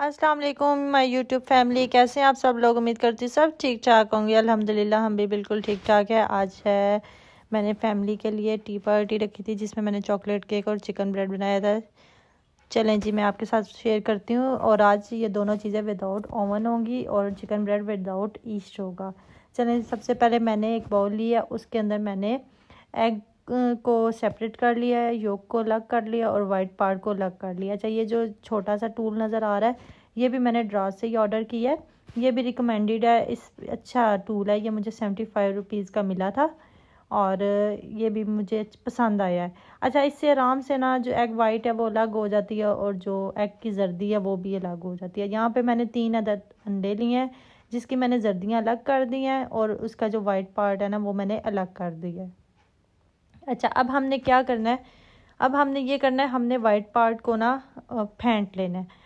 अस्सलाम वालेकुम my YouTube family कैसे हैं आप सब लोग उम्मीद करती सब ठीक ठाक होंगे अल्हम्दुलिल्लाह हम भी बिल्कुल ठीक ठाक है आज है मैंने फैमिली के लिए टी पार्टी रखी थी जिसमें मैंने चॉकलेट केक और चिकन ब्रेड बनाया था चलें जी मैं आपके साथ शेयर करती हूँ और आज ये दोनों चीज़ें विदाउट ओवन होंगी और चिकन ब्रेड विदाउट ईस्ट होगा चलें सबसे पहले मैंने एक बाउल लिया उसके अंदर मैंने एग को सेपरेट कर लिया है योग को अलग कर लिया और वाइट पार्ट को अलग कर लिया अच्छा ये जो छोटा सा टूल नज़र आ रहा है ये भी मैंने ड्रास से ही ऑर्डर किया है ये भी रिकमेंडेड है इस अच्छा टूल है ये मुझे सेवेंटी फाइव रुपीज़ का मिला था और ये भी मुझे पसंद आया है अच्छा इससे आराम से ना जो एग वाइट है वो अलग हो जाती है और जो एग की जर्दी है वो भी अलग हो जाती है यहाँ पे मैंने तीन अदद अंडे लिए हैं जिसकी मैंने जर्दियाँ अलग कर दी हैं और उसका जो वाइट पार्ट है ना वो मैंने अलग कर दिया है अच्छा अब हमने क्या करना है अब हमने ये करना है हमने वाइट पार्ट को ना फेंट लेना है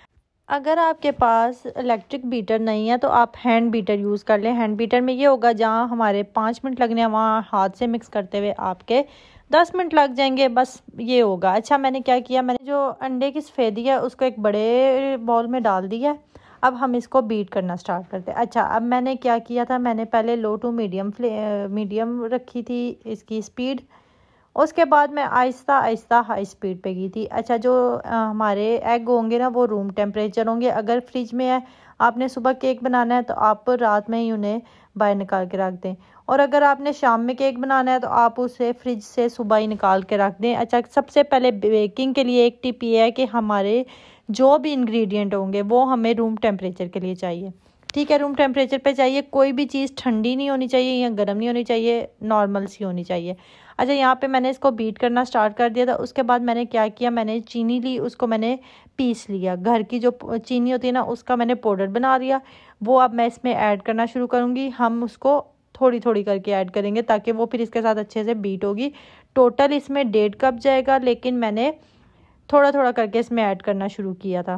अगर आपके पास इलेक्ट्रिक बीटर नहीं है तो आप हैंड बीटर यूज़ कर लें हैंड बीटर में ये होगा जहाँ हमारे पाँच मिनट लगने हैं वहाँ हाथ से मिक्स करते हुए आपके दस मिनट लग जाएंगे बस ये होगा अच्छा मैंने क्या किया मैंने जो अंडे की सफ़ेदी है उसको एक बड़े बॉल में डाल दिया है अब हम इसको बीट करना स्टार्ट करते हैं अच्छा अब मैंने क्या किया था मैंने पहले लो टू मीडियम मीडियम रखी थी इसकी स्पीड उसके बाद मैं आहिस्ता आहिस्ता हाई स्पीड पे गई थी अच्छा जो आ, हमारे एग होंगे ना वो रूम टेम्परेचर होंगे अगर फ्रिज में है आपने सुबह केक बनाना है तो आप रात में ही उन्हें बाहर निकाल के रख दें और अगर आपने शाम में केक बनाना है तो आप उसे फ्रिज से सुबह ही निकाल के रख दें अच्छा सबसे पहले बेकिंग के लिए एक टिप ये है कि हमारे जो भी इंग्रेडिएंट होंगे वो हमें रूम टेम्परेचर के लिए चाहिए ठीक है रूम टेम्परेचर पे चाहिए कोई भी चीज़ ठंडी नहीं होनी चाहिए या गर्म नहीं होनी चाहिए नॉर्मल सी होनी चाहिए अच्छा यहाँ पे मैंने इसको बीट करना स्टार्ट कर दिया था उसके बाद मैंने क्या किया मैंने चीनी ली उसको मैंने पीस लिया घर की जो चीनी होती है ना उसका मैंने पाउडर बना लिया वो अब मैं इसमें ऐड करना शुरू करूँगी हम उसको थोड़ी थोड़ी करके ऐड करेंगे ताकि वो फिर इसके साथ अच्छे से बीट होगी टोटल इसमें डेढ़ कप जाएगा लेकिन मैंने थोड़ा थोड़ा करके इसमें ऐड करना शुरू किया था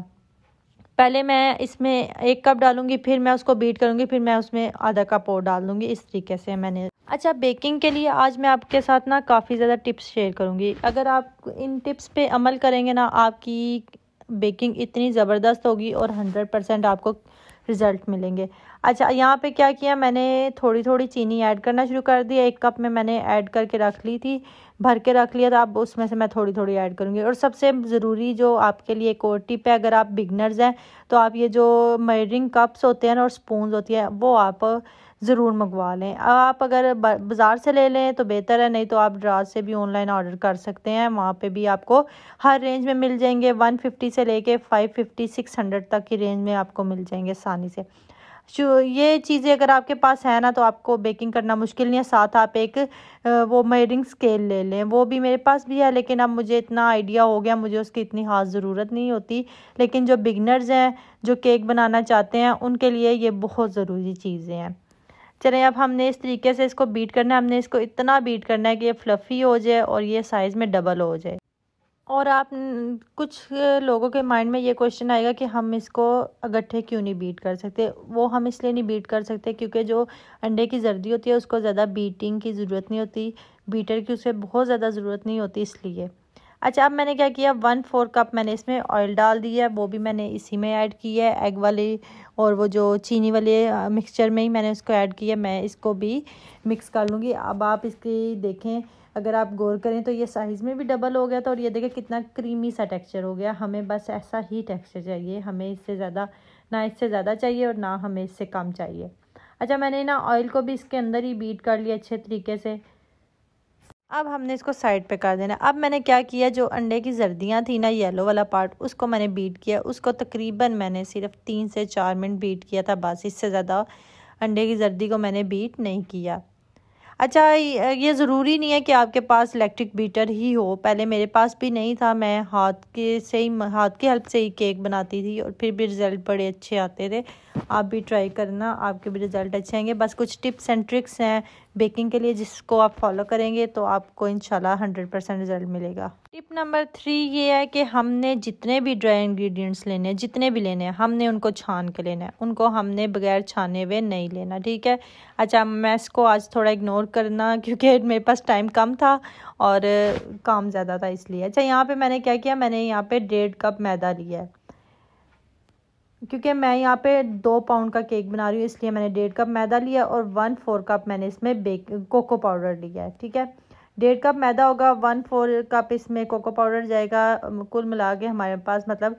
पहले मैं इसमें एक कप डालूंगी फिर मैं उसको बीट करूंगी फिर मैं उसमें आधा कप और डाल दूंगी इस तरीके से मैंने अच्छा बेकिंग के लिए आज मैं आपके साथ ना काफ़ी ज़्यादा टिप्स शेयर करूँगी अगर आप इन टिप्स पे अमल करेंगे ना आपकी बेकिंग इतनी ज़बरदस्त होगी और हंड्रेड परसेंट आपको रिज़ल्ट मिलेंगे अच्छा यहाँ पे क्या किया मैंने थोड़ी थोड़ी चीनी ऐड करना शुरू कर दी एक कप में मैंने ऐड करके रख ली थी भर के रख लिया था अब उसमें से मैं थोड़ी थोड़ी ऐड करूँगी और सबसे ज़रूरी जो आपके लिए एक और टिप है अगर आप बिगनर्स हैं तो आप ये जो मेजरिंग कप्स होते हैं ना और स्पून होती है वो आप ज़रूर मंगवा लें आप अगर बाज़ार से ले लें तो बेहतर है नहीं तो आप ड्राज से भी ऑनलाइन ऑर्डर कर सकते हैं वहाँ पे भी आपको हर रेंज में मिल जाएंगे 150 से लेके 550 600 तक की रेंज में आपको मिल जाएंगे आसानी से ये चीज़ें अगर आपके पास है ना तो आपको बेकिंग करना मुश्किल नहीं है साथ आप एक वो मेरिंग स्केल ले लें वो भी मेरे पास भी है लेकिन अब मुझे इतना आइडिया हो गया मुझे उसकी इतनी ख़ास ज़रूरत नहीं होती लेकिन जो बिगनर्स हैं जो केक बनाना चाहते हैं उनके लिए ये बहुत ज़रूरी चीज़ें हैं चलें अब हमने इस तरीके से इसको बीट करना है हमने इसको इतना बीट करना है कि ये फ्लफ़ी हो जाए और ये साइज़ में डबल हो जाए और आप कुछ लोगों के माइंड में ये क्वेश्चन आएगा कि हम इसको अगट्ठे क्यों नहीं बीट कर सकते वो हम इसलिए नहीं बीट कर सकते क्योंकि जो अंडे की जर्दी होती है उसको ज़्यादा बीटिंग की ज़रूरत नहीं होती बीटर की उसे बहुत ज़्यादा ज़रूरत नहीं होती इसलिए अच्छा अब मैंने क्या किया वन फोर कप मैंने इसमें ऑयल डाल दिया वो भी मैंने इसी में ऐड किया है एग वाले और वो जो चीनी वाले मिक्सचर में ही मैंने उसको ऐड किया मैं इसको भी मिक्स कर लूँगी अब आप इसकी देखें अगर आप गौर करें तो ये साइज़ में भी डबल हो गया था और ये देखें कितना क्रीमी सा टेक्स्चर हो गया हमें बस ऐसा ही टेक्स्चर चाहिए हमें इससे ज़्यादा ना इससे ज़्यादा चाहिए और ना हमें इससे कम चाहिए अच्छा मैंने ना ऑयल को भी इसके अंदर ही बीट कर लिया अच्छे तरीके से अब हमने इसको साइड पे कर देना अब मैंने क्या किया जो अंडे की जर्दियाँ थी ना येलो वाला पार्ट उसको मैंने बीट किया उसको तकरीबन मैंने सिर्फ तीन से चार मिनट बीट किया था बस इससे ज़्यादा अंडे की जर्दी को मैंने बीट नहीं किया अच्छा ये ज़रूरी नहीं है कि आपके पास इलेक्ट्रिक बीटर ही हो पहले मेरे पास भी नहीं था मैं हाथ के से ही हाथ की हेल्प से ही केक बनाती थी और फिर भी रिज़ल्ट बड़े अच्छे आते थे आप भी ट्राई करना आपके भी रिज़ल्ट अच्छे आएंगे बस कुछ टिप्स एंड ट्रिक्स हैं बेकिंग के लिए जिसको आप फॉलो करेंगे तो आपको इनशाला हंड्रेड परसेंट रिजल्ट मिलेगा टिप नंबर थ्री ये है कि हमने जितने भी ड्राई इंग्रेडिएंट्स लेने हैं जितने भी लेने हैं हमने उनको छान के लेना है उनको हमने बगैर छाने हुए नहीं लेना ठीक है अच्छा मैं इसको आज थोड़ा इग्नोर करना क्योंकि मेरे पास टाइम कम था और काम ज़्यादा था इसलिए अच्छा यहाँ पे मैंने क्या किया मैंने यहाँ पे डेढ़ कप मैदा लिया है क्योंकि मैं यहाँ पे दो पाउंड का केक बना रही हूँ इसलिए मैंने डेढ़ कप मैदा लिया और वन फोर कप मैंने इसमें बेक कोको पाउडर लिया है ठीक है डेढ़ कप मैदा होगा वन फोर कप इसमें कोको पाउडर जाएगा कुल मिला के हमारे पास मतलब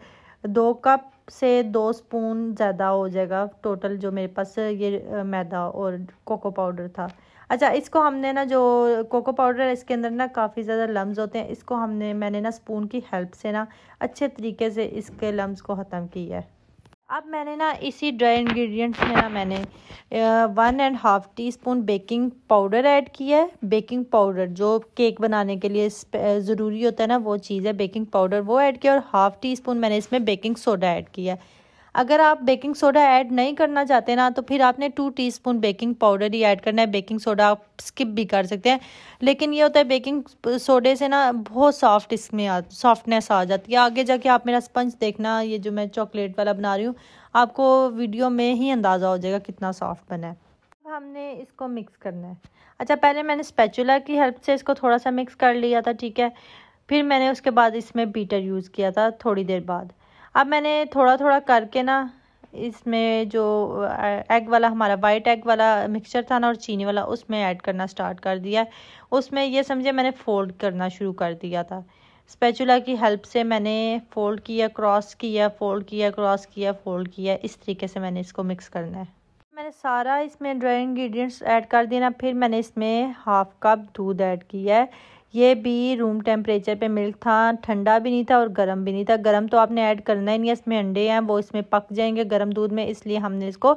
दो कप से दो स्पून ज़्यादा हो जाएगा टोटल जो मेरे पास ये मैदा और कोको पाउडर था अच्छा इसको हमने ना जो कोको पाउडर है इसके अंदर ना काफ़ी ज़्यादा लम्स होते हैं इसको हमने मैंने ना स्पून की हेल्प से ना अच्छे तरीके से इसके लम्स को ख़त्म किया है अब मैंने ना इसी ड्राई इंग्रेडिएंट्स में ना मैंने one and half tea spoon baking powder add किया है बेकिंग पाउडर जो केक बनाने के लिए ज़रूरी होता है ना वो चीज़ है बेकिंग पाउडर वो ऐड किया और हाफ़ टी स्पून मैंने इसमें बेकिंग सोडा ऐड किया है अगर आप बेकिंग सोडा ऐड नहीं करना चाहते ना तो फिर आपने टू टीस्पून बेकिंग पाउडर ही ऐड करना है बेकिंग सोडा आप स्किप भी कर सकते हैं लेकिन ये होता है बेकिंग सोडे से ना बहुत सॉफ्ट इसमें सॉफ्टनेस आ जाती है आगे जाके आप मेरा स्पंज देखना ये जो मैं चॉकलेट वाला बना रही हूँ आपको वीडियो में ही अंदाज़ा हो जाएगा कितना सॉफ्ट बना है अब हमने इसको मिक्स करना है अच्छा पहले मैंने स्पैचुला की हेल्प से इसको थोड़ा सा मिक्स कर लिया था ठीक है फिर मैंने उसके बाद इसमें बीटर यूज़ किया था थोड़ी देर बाद अब मैंने थोड़ा थोड़ा करके ना इसमें जो एग वाला हमारा वाइट एग वाला मिक्सचर था ना और चीनी वाला उसमें ऐड करना स्टार्ट कर दिया उसमें ये समझे मैंने फ़ोल्ड करना शुरू कर दिया था स्पेचुला की हेल्प से मैंने फ़ोल्ड किया क्रॉस किया फ़ोल्ड किया क्रॉस किया फ़ोल्ड किया इस तरीके से मैंने इसको मिक्स करना है मैंने सारा इसमें ड्राई इंग्रेडिएंट्स ऐड कर दिया ना फिर मैंने इसमें हाफ़ कप दूध ऐड किया है ये भी रूम टेम्परेचर पे मिल्क था ठंडा भी नहीं था और गर्म भी नहीं था गर्म तो आपने ऐड करना ही नहीं है इसमें अंडे हैं वो इसमें पक जाएंगे गर्म दूध में इसलिए हमने इसको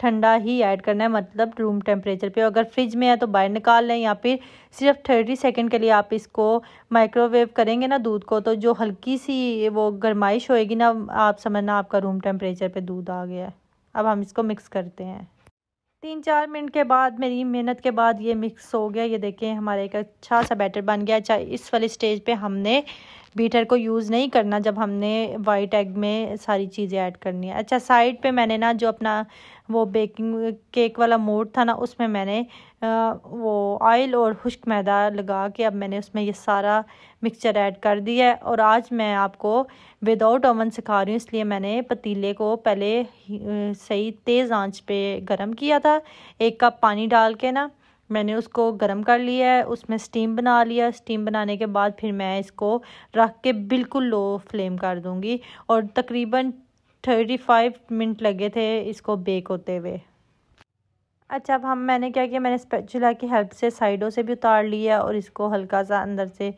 ठंडा ही ऐड करना है मतलब रूम टेम्परेचर पे अगर फ्रिज में है तो बाहर निकाल लें या फिर सिर्फ थर्टी सेकेंड के लिए आप इसको माइक्रोवेव करेंगे ना दूध को तो जो हल्की सी वो गर्माइश होएगी ना आप समझना आपका रूम टेम्परेचर पे दूध आ गया है अब हम इसको मिक्स करते हैं तीन चार मिनट के बाद मेरी मेहनत के बाद ये मिक्स हो गया ये देखें हमारा एक अच्छा सा बैटर बन गया अच्छा इस वाले स्टेज पे हमने बीटर को यूज़ नहीं करना जब हमने वाइट एग में सारी चीज़ें ऐड करनी है अच्छा साइड पे मैंने ना जो अपना वो बेकिंग केक वाला मोड था ना उसमें मैंने आ, वो ऑयल और खुश्क मैदा लगा के अब मैंने उसमें ये सारा मिक्सचर ऐड कर दिया है और आज मैं आपको विदाउट ओवन सिखा रही हूँ इसलिए मैंने पतीले को पहले सही तेज़ आंच पे गरम किया था एक कप पानी डाल के ना मैंने उसको गर्म कर लिया है उसमें स्टीम बना लिया स्टीम बनाने के बाद फिर मैं इसको रख के बिल्कुल लो फ्लेम कर दूँगी और तकरीबन थर्टी फाइव मिनट लगे थे इसको बेक होते हुए अच्छा अब हम मैंने क्या किया मैंने स्पेचुला की हेल्प से साइडों से भी उतार लिया और इसको हल्का सा अंदर से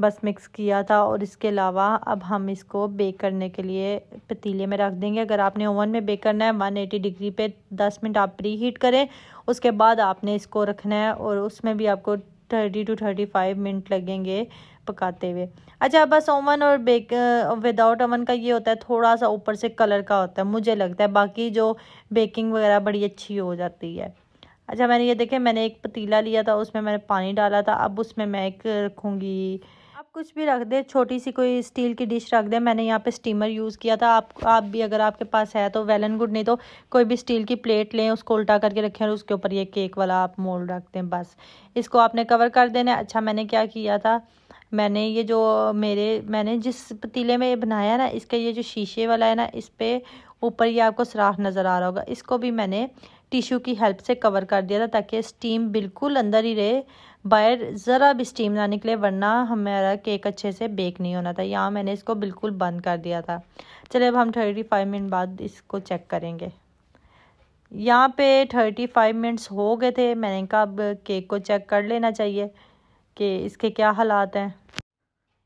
बस मिक्स किया था और इसके अलावा अब हम इसको बेक करने के लिए पतीले में रख देंगे अगर आपने ओवन में बेक करना है 180 डिग्री पे 10 मिनट आप प्री हीट करें उसके बाद आपने इसको रखना है और उसमें भी आपको thirty two thirty five minute लगेंगे पकाते हुए अच्छा बस ओवन और बेक विदाउट ओवन का ये होता है थोड़ा सा ऊपर से कलर का होता है मुझे लगता है बाकी जो बेकिंग वगैरह बड़ी अच्छी हो जाती है अच्छा मैंने ये देखे मैंने एक पतीला लिया था उसमें मैंने पानी डाला था अब उसमें मैं एक रखूँगी कुछ भी रख दे छोटी सी कोई स्टील की डिश रख दे मैंने यहाँ पे स्टीमर यूज़ किया था आप आप भी अगर आपके पास है तो वेल एंड गुड नहीं तो कोई भी स्टील की प्लेट लें उसको उल्टा करके रखें और उसके ऊपर ये केक वाला आप मोल्ड रख दें बस इसको आपने कवर कर देना अच्छा मैंने क्या किया था मैंने ये जो मेरे मैंने जिस पतीले में ये बनाया ना इसका ये जो शीशे वाला है ना इस पर ऊपर ये आपको सराख नज़र आ रहा होगा इसको भी मैंने टिश्यू की हेल्प से कवर कर दिया था ताकि स्टीम बिल्कुल अंदर ही रहे बाहर ज़रा भी स्टीम ना निकले वरना हमारा केक अच्छे से बेक नहीं होना था यहाँ मैंने इसको बिल्कुल बंद कर दिया था चले अब हम थर्टी फाइव मिनट बाद इसको चेक करेंगे यहाँ पे थर्टी फाइव मिनट्स हो गए थे मैंने कहा अब केक को चेक कर लेना चाहिए कि इसके क्या हालात हैं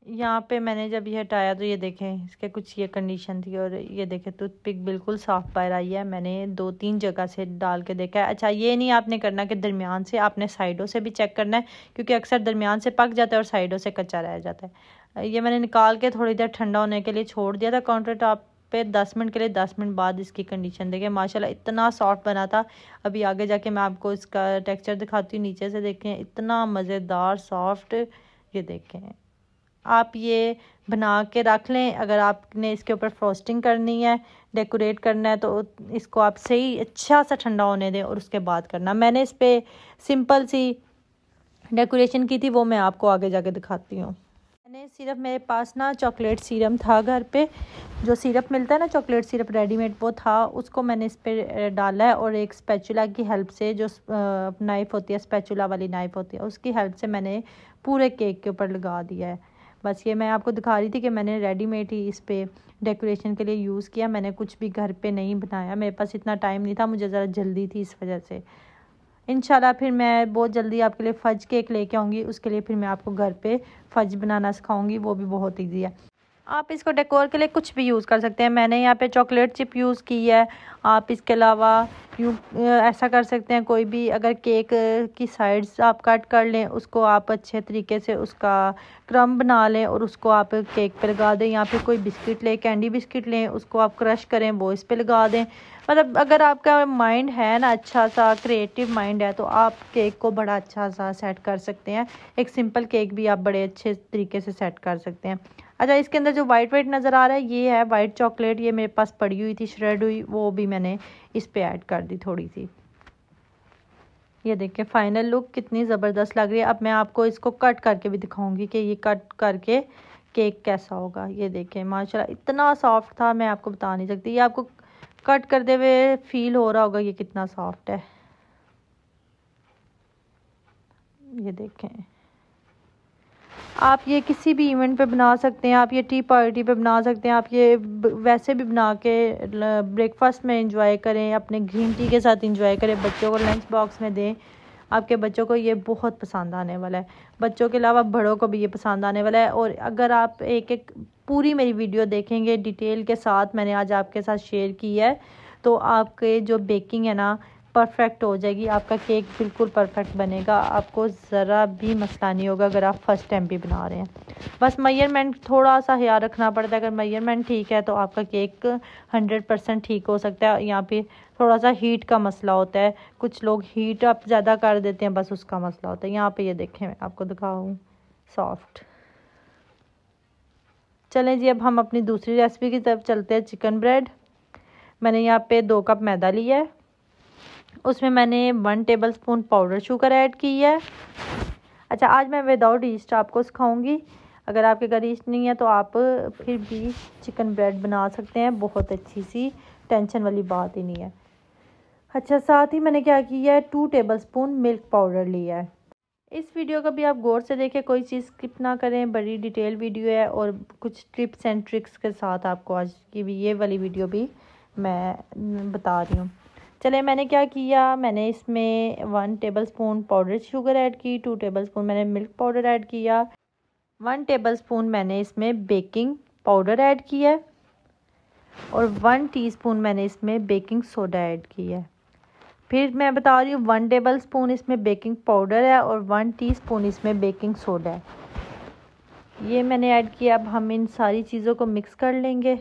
यहाँ पे मैंने जब ये हटाया तो ये देखें इसके कुछ ये कंडीशन थी और ये देखें टूथ पिक बिल्कुल साफ़ बाहर आई है मैंने दो तीन जगह से डाल के देखा है अच्छा ये नहीं आपने करना कि दरमियान से आपने साइडों से भी चेक करना है क्योंकि अक्सर दरमियान से पक जाता है और साइडों से कच्चा रह जाता है ये मैंने निकाल के थोड़ी देर ठंडा होने के लिए छोड़ दिया था काउंटर टॉप पे दस मिनट के लिए दस मिनट बाद इसकी कंडीशन देखें माशाल्लाह इतना सॉफ्ट बना था अभी आगे जाके मैं आपको इसका टेक्सचर दिखाती हूँ नीचे से देखें इतना मज़ेदार सॉफ्ट ये देखें आप ये बना के रख लें अगर आपने इसके ऊपर फ्रोस्टिंग करनी है डेकोरेट करना है तो इसको आप सही अच्छा सा ठंडा होने दें और उसके बाद करना मैंने इस पर सिंपल सी डेकोरेशन की थी वो मैं आपको आगे जाके दिखाती हूँ मैंने सिर्फ मेरे पास ना चॉकलेट सीरम था घर पे जो सिरप मिलता है ना चॉकलेट सिरप रेडीमेड वो था उसको मैंने इस पर डाला है और एक स्पैचुला की हेल्प से जो नाइफ़ होती है स्पैचुला वाली नाइफ़ होती है उसकी हेल्प से मैंने पूरे केक के ऊपर लगा दिया है बस ये मैं आपको दिखा रही थी कि मैंने रेडीमेड ही इस पर डेकोरेशन के लिए यूज़ किया मैंने कुछ भी घर पे नहीं बनाया मेरे पास इतना टाइम नहीं था मुझे ज़रा जल्दी थी इस वजह से इन फिर मैं बहुत जल्दी आपके लिए फ़ज केक लेके आऊँगी उसके लिए फिर मैं आपको घर पे फ़ज बनाना सिखाऊँगी वो भी बहुत ईजी है आप इसको डेकोर के लिए कुछ भी यूज़ कर सकते हैं मैंने यहाँ पे चॉकलेट चिप यूज़ की है आप इसके अलावा यू ऐसा कर सकते हैं कोई भी अगर केक की साइड्स आप कट कर लें उसको आप अच्छे तरीके से उसका क्रम बना लें और उसको आप केक पे लगा दें या फिर कोई बिस्किट लें कैंडी बिस्किट लें उसको आप क्रश करें वो इस पर लगा दें मतलब अगर आपका माइंड है ना अच्छा सा क्रिएटिव माइंड है तो आप केक को बड़ा अच्छा सा सेट कर सकते हैं एक सिंपल केक भी आप बड़े अच्छे तरीके से सेट कर सकते हैं अच्छा इसके अंदर जो वाइट वाइट नज़र आ रहा है ये है वाइट चॉकलेट ये मेरे पास पड़ी हुई थी श्रेड हुई वो भी मैंने इस पर ऐड कर दी थोड़ी सी ये देखिए फाइनल लुक कितनी ज़बरदस्त लग रही है अब मैं आपको इसको कट करके भी दिखाऊंगी कि ये कट करके केक कैसा होगा ये देखें माशाल्लाह इतना सॉफ्ट था मैं आपको बता नहीं सकती ये आपको कट करते हुए फील हो रहा होगा ये कितना सॉफ्ट है ये देखें आप ये किसी भी इवेंट पे बना सकते हैं आप ये टी पार्टी पे बना सकते हैं आप ये वैसे भी बना के ब्रेकफास्ट में इंजॉय करें अपने ग्रीन टी के साथ इंजॉय करें बच्चों को लंच बॉक्स में दें आपके बच्चों को ये बहुत पसंद आने वाला है बच्चों के अलावा बड़ों को भी ये पसंद आने वाला है और अगर आप एक एक पूरी मेरी वीडियो देखेंगे डिटेल के साथ मैंने आज आपके साथ शेयर की है तो आपके जो बेकिंग है ना परफेक्ट हो जाएगी आपका केक बिल्कुल परफेक्ट बनेगा आपको ज़रा भी मसला नहीं होगा अगर आप फर्स्ट टाइम भी बना रहे हैं बस मैयरमेंट थोड़ा सा ख्याल रखना पड़ता है अगर मैयरमेंट ठीक है तो आपका केक हंड्रेड परसेंट ठीक हो सकता है यहाँ पे थोड़ा सा हीट का मसला होता है कुछ लोग हीट अप ज़्यादा कर देते हैं बस उसका मसला होता है यहाँ पर ये देखें मैं आपको दिखाऊँ सॉफ्ट चलें जी अब हम अपनी दूसरी रेसिपी की तरफ चलते हैं चिकन ब्रेड मैंने यहाँ पे दो कप मैदा लिया है उसमें मैंने one table spoon powder sugar add की है अच्छा आज मैं विदाउट ईस्ट आपको सिखाऊंगी अगर आपके घर ईस्ट नहीं है तो आप फिर भी चिकन ब्रेड बना सकते हैं बहुत अच्छी सी टेंशन वाली बात ही नहीं है अच्छा साथ ही मैंने क्या किया है two table spoon milk powder लिया है इस वीडियो का भी आप गौर से देखें कोई चीज़ स्किप ना करें बड़ी डिटेल वीडियो है और कुछ टिप्स एंड ट्रिक्स के साथ आपको आज की भी ये वाली वीडियो भी मैं बता रही हूँ चले मैंने क्या किया मैंने इसमें one table spoon powder sugar add की टू टेबल स्पून मैंने मिल्क पाउडर ऐड किया वन टेबल स्पून मैंने इसमें बेकिंग पाउडर ऐड किया है और वन टीस्पून मैंने इसमें बेकिंग सोडा ऐड किया है फिर मैं बता रही हूँ वन टेबल स्पून इसमें बेकिंग पाउडर है और वन स्पून इसमें बेकिंग सोडा है ये मैंने ऐड किया अब हम इन सारी चीज़ों को मिक्स कर लेंगे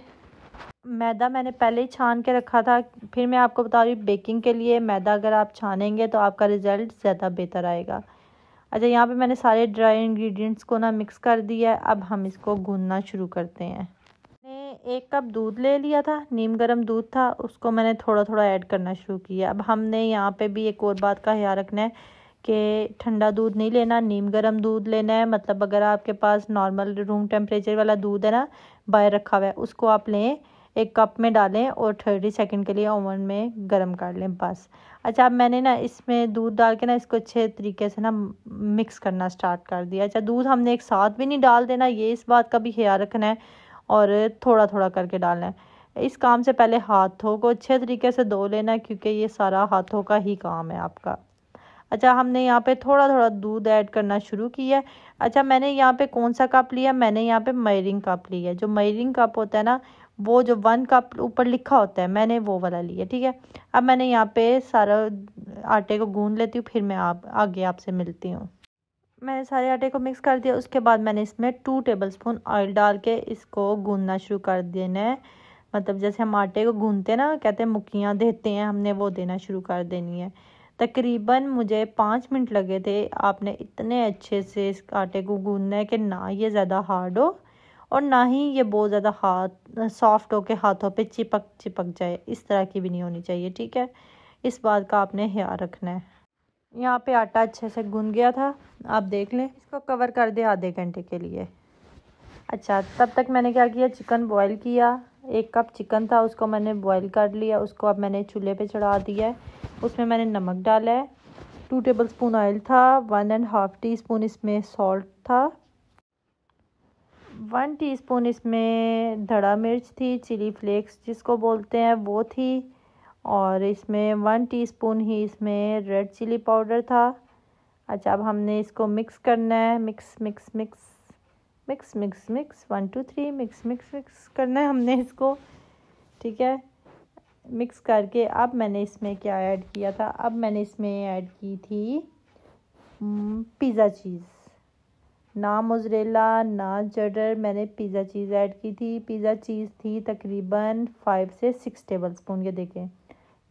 मैदा मैंने पहले ही छान के रखा था फिर मैं आपको बता रही हूँ बेकिंग के लिए मैदा अगर आप छानेंगे तो आपका रिज़ल्ट ज़्यादा बेहतर आएगा अच्छा यहाँ पे मैंने सारे ड्राई इंग्रेडिएंट्स को ना मिक्स कर दिया है अब हम इसको गूंदना शुरू करते हैं मैंने एक कप दूध ले लिया था नीम गर्म दूध था उसको मैंने थोड़ा थोड़ा ऐड करना शुरू किया अब हमने यहाँ पर भी एक और बात का ख्याल रखना है कि ठंडा दूध नहीं लेना नीम गर्म दूध लेना है मतलब अगर आपके पास नॉर्मल रूम टेम्परेचर वाला दूध है ना बाहर रखा हुआ है उसको आप लें एक कप में डालें और थर्टी सेकेंड के लिए ओवन में गर्म कर लें बस अच्छा अब मैंने ना इसमें दूध डाल के ना इसको अच्छे तरीके से ना मिक्स करना स्टार्ट कर दिया अच्छा दूध हमने एक साथ भी नहीं डाल देना ये इस बात का भी ख्याल रखना है और थोड़ा थोड़ा करके डालना है इस काम से पहले हाथों को अच्छे तरीके से धो लेना क्योंकि ये सारा हाथों का ही काम है आपका अच्छा हमने यहाँ पे थोड़ा थोड़ा दूध ऐड करना शुरू किया है अच्छा मैंने यहाँ पे कौन सा कप लिया मैंने यहाँ पे मयरिंग कप लिया जो मयरिंग कप होता है ना वो जो वन का ऊपर लिखा होता है मैंने वो वाला लिया ठीक है अब मैंने यहाँ पे सारा आटे को गूंद लेती हूँ फिर मैं आप आगे आपसे मिलती हूँ मैंने सारे आटे को मिक्स कर दिया उसके बाद मैंने इसमें टू टेबल स्पून ऑयल डाल के इसको गूंदना शुरू कर देना है मतलब जैसे हम आटे को गूंदते ना कहते हैं मुखियाँ देते हैं हमने वो देना शुरू कर देनी है तकरीबन मुझे पाँच मिनट लगे थे आपने इतने अच्छे से इस आटे को गूंदना है कि ना ये ज़्यादा हार्ड हो और ना ही ये बहुत ज़्यादा हाथ सॉफ्ट होके हाथों पे चिपक चिपक जाए इस तरह की भी नहीं होनी चाहिए ठीक है इस बात का आपने ख्याल रखना है यहाँ पे आटा अच्छे से गुन गया था आप देख लें इसको कवर कर दे आधे घंटे के लिए अच्छा तब तक मैंने क्या किया चिकन बॉयल किया एक कप चिकन था उसको मैंने बॉयल कर लिया उसको अब मैंने चूल्हे पे चढ़ा दिया है उसमें मैंने नमक डाला है टू टेबल स्पून ऑयल था one and half tea spoon इसमें सॉल्ट था वन टीस्पून इसमें धड़ा मिर्च थी चिली फ्लेक्स जिसको बोलते हैं वो थी और इसमें वन टीस्पून ही इसमें रेड चिली पाउडर था अच्छा अब हमने इसको मिक्स करना है mix mix mix mix mix mix one two three mix mix mix करना है हमने इसको ठीक है मिक्स करके अब मैंने इसमें क्या ऐड किया था अब मैंने इसमें ऐड की थी हम्म, पिज़्ज़ा चीज़ ना मोजरेला ना जडर मैंने पिज़्ज़ा चीज़ ऐड की थी पिज़्ज़ा चीज़ थी तकरीबन फाइव से सिक्स टेबल स्पून ये देखें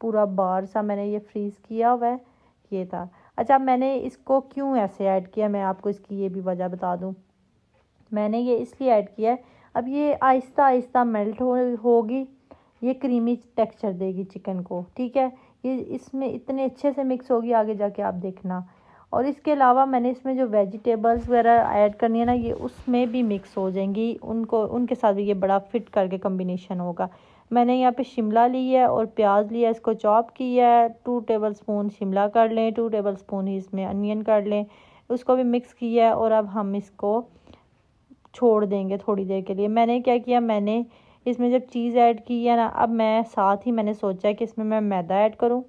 पूरा बार सा मैंने ये फ्रीज़ किया हुआ है ये था अच्छा मैंने इसको क्यों ऐसे ऐड किया मैं आपको इसकी ये भी वजह बता दूँ मैंने ये इसलिए ऐड किया है अब ये आहिस्ता आहिस्ता मेल्ट हो होगी ये क्रीमी टेक्सचर देगी चिकन को ठीक है ये इसमें इतने अच्छे से मिक्स होगी आगे जाके आप देखना और इसके अलावा मैंने इसमें जो वेजिटेबल्स वगैरह ऐड करनी है ना ये उसमें भी मिक्स हो जाएंगी उनको उनके साथ भी ये बड़ा फिट करके कम्बिनेशन होगा मैंने यहाँ पे शिमला ली है और प्याज लिया है इसको चॉप किया है टू टेबल स्पून शिमला कर लें टू टेबल स्पून ही इसमें अनियन कर लें उसको भी मिक्स किया है और अब हम इसको छोड़ देंगे थोड़ी देर के लिए मैंने क्या किया मैंने इसमें जब चीज़ ऐड की है ना अब मैं साथ ही मैंने सोचा कि इसमें मैं मैदा ऐड करूँ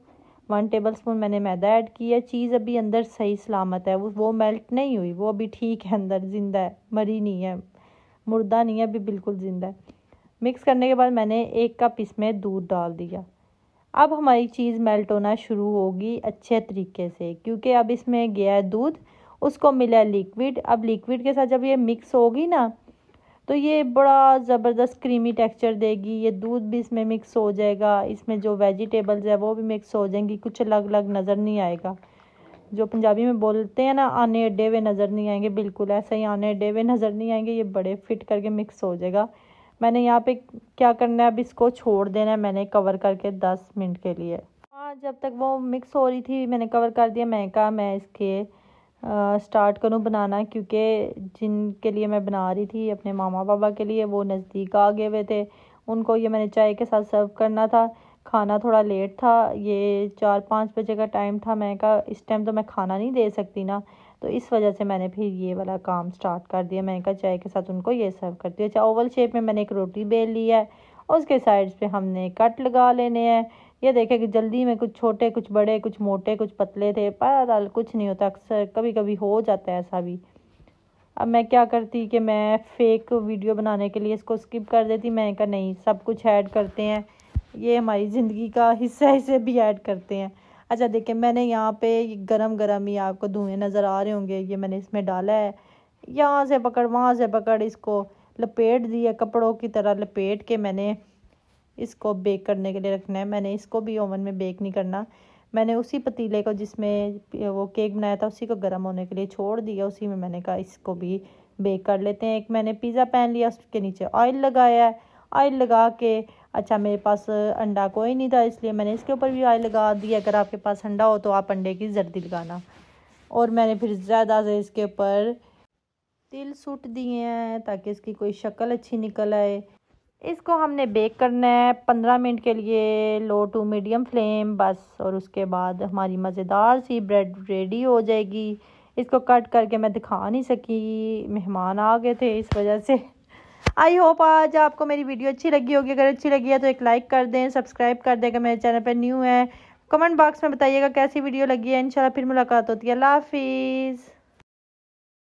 वन टेबल स्पून मैंने मैदा ऐड किया चीज़ अभी अंदर सही सलामत है वो वो मेल्ट नहीं हुई वो अभी ठीक है अंदर ज़िंदा है मरी नहीं है मुर्दा नहीं है अभी बिल्कुल ज़िंदा है मिक्स करने के बाद मैंने एक कप इसमें दूध डाल दिया अब हमारी चीज़ मेल्ट होना शुरू होगी अच्छे तरीके से क्योंकि अब इसमें गया है दूध उसको मिला लिक्विड अब लिक्विड के साथ जब ये मिक्स होगी ना तो ये बड़ा ज़बरदस्त क्रीमी टेक्सचर देगी ये दूध भी इसमें मिक्स हो जाएगा इसमें जो वेजिटेबल्स है वो भी मिक्स हो जाएंगी कुछ अलग अलग नज़र नहीं आएगा जो पंजाबी में बोलते हैं ना आने अड्डे हुए नज़र नहीं आएंगे बिल्कुल ऐसे ही आने अड्डे हुए नज़र नहीं आएंगे ये बड़े फिट करके मिक्स हो जाएगा मैंने यहाँ पे क्या करना है अब इसको छोड़ देना है मैंने कवर करके दस मिनट के लिए हाँ जब तक वो मिक्स हो रही थी मैंने कवर कर दिया मैं कहा मैं इसके स्टार्ट करूँ बनाना क्योंकि जिनके लिए मैं बना रही थी अपने मामा पापा के लिए वो नज़दीक आ गए हुए थे उनको ये मैंने चाय के साथ सर्व करना था खाना थोड़ा लेट था ये चार पाँच बजे का टाइम था मैं का इस टाइम तो मैं खाना नहीं दे सकती ना तो इस वजह से मैंने फिर ये वाला काम स्टार्ट कर दिया मैंने कहा चाय के साथ उनको ये सर्व कर दिया अच्छा ओवल शेप में मैंने एक रोटी बेल ली है उसके साइड्स पे हमने कट लगा लेने हैं ये देखे कि जल्दी में कुछ छोटे कुछ बड़े कुछ मोटे कुछ पतले थे पर कुछ नहीं होता अक्सर कभी कभी हो जाता है ऐसा भी अब मैं क्या करती कि मैं फेक वीडियो बनाने के लिए इसको स्किप कर देती मैंने कहा नहीं सब कुछ ऐड करते हैं ये हमारी ज़िंदगी का हिस्सा इसे भी ऐड करते हैं अच्छा देखिए मैंने यहाँ पे गरम गरम ही आपको धुएँ नज़र आ रहे होंगे ये मैंने इसमें डाला है यहाँ से पकड़ वहाँ से पकड़ इसको लपेट दिया कपड़ों की तरह लपेट के मैंने इसको बेक करने के लिए रखना है मैंने इसको भी ओवन में बेक नहीं करना मैंने उसी पतीले को जिसमें वो केक बनाया था उसी को गर्म होने के लिए छोड़ दिया उसी में मैंने कहा इसको भी बेक कर लेते हैं एक मैंने पिज़्ज़ा पैन लिया उसके नीचे ऑयल लगाया है ऑयल लगा के अच्छा मेरे पास अंडा कोई नहीं था इसलिए मैंने इसके ऊपर भी ऑयल लगा दिया अगर आपके पास अंडा हो तो आप अंडे की जर्दी लगाना और मैंने फिर ज़्यादा से इसके ऊपर तिल सूट दिए हैं ताकि इसकी कोई शक्ल अच्छी निकल आए इसको हमने बेक करना है पंद्रह मिनट के लिए लो टू मीडियम फ्लेम बस और उसके बाद हमारी मज़ेदार सी ब्रेड रेडी हो जाएगी इसको कट करके मैं दिखा नहीं सकी मेहमान आ गए थे इस वजह से आई होप आज आपको मेरी वीडियो अच्छी लगी होगी अगर अच्छी लगी है तो एक लाइक कर दें सब्सक्राइब कर दें अगर मेरे चैनल पर न्यू है कमेंट बॉक्स में बताइएगा कैसी वीडियो लगी है इंशाल्लाह फिर मुलाकात होती है अल्लाह हाफिज़